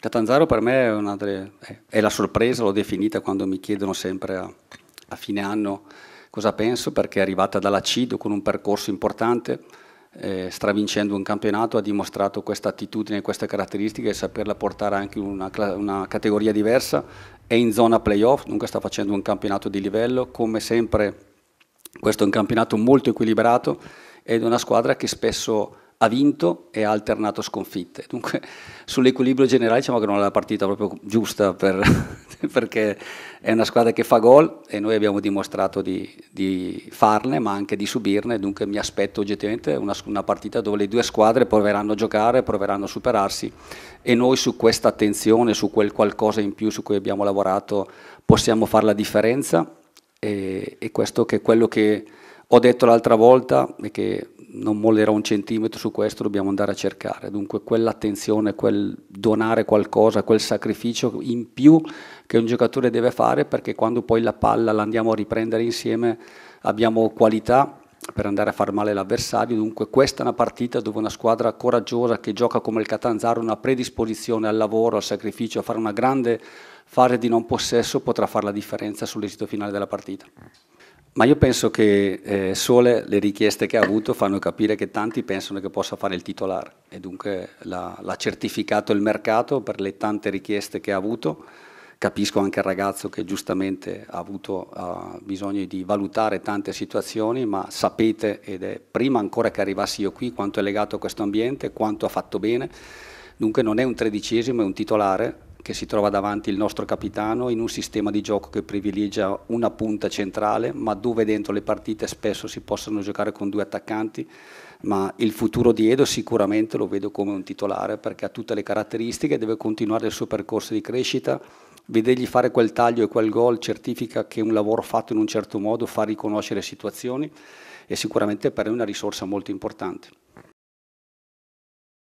Catanzaro per me è, una delle, è la sorpresa, l'ho definita quando mi chiedono sempre a, a fine anno cosa penso, perché è arrivata dalla CIDO con un percorso importante, eh, stravincendo un campionato, ha dimostrato questa attitudine, queste caratteristiche e saperla portare anche in una, una, categoria diversa. È in zona playoff, dunque sta facendo un campionato di livello. Come sempre, questo è un campionato molto equilibrato ed è una squadra che spesso ha vinto e ha alternato sconfitte. Dunque sull'equilibrio generale diciamo che non è la partita proprio giusta per, perché è una squadra che fa gol e noi abbiamo dimostrato di, di farne ma anche di subirne, dunque mi aspetto oggettivamente una, una, partita dove le due squadre proveranno a giocare, proveranno a superarsi e noi su questa attenzione, su quel qualcosa in più su cui abbiamo lavorato possiamo fare la differenza e, e questo che è quello che ho detto l'altra volta che non mollerò un centimetro su questo, dobbiamo andare a cercare. Dunque quell'attenzione, quel donare qualcosa, quel sacrificio in più che un giocatore deve fare perché quando poi la palla la andiamo a riprendere insieme abbiamo qualità per andare a far male l'avversario, dunque questa è una partita dove una squadra coraggiosa che gioca come il Catanzaro, una predisposizione al lavoro, al sacrificio, a fare una grande fase di non possesso potrà fare la differenza sull'esito finale della partita. Ma io penso che eh, sole le richieste che ha avuto fanno capire che tanti pensano che possa fare il titolare e dunque l'ha certificato il mercato per le tante richieste che ha avuto. Capisco anche il ragazzo che giustamente ha avuto uh, bisogno di valutare tante situazioni, ma sapete, ed è prima ancora che arrivassi io qui, quanto è legato a questo ambiente, quanto ha fatto bene. Dunque non è un tredicesimo, è un titolare che si trova davanti il nostro capitano in un sistema di gioco che privilegia una punta centrale, ma dove dentro le partite spesso si possono giocare con due attaccanti, ma il futuro di Edo sicuramente lo vedo come un titolare perché ha tutte le caratteristiche, deve continuare il suo percorso di crescita, vedergli fare quel taglio e quel gol certifica che un lavoro fatto in un certo modo fa riconoscere situazioni e sicuramente per noi è una risorsa molto importante.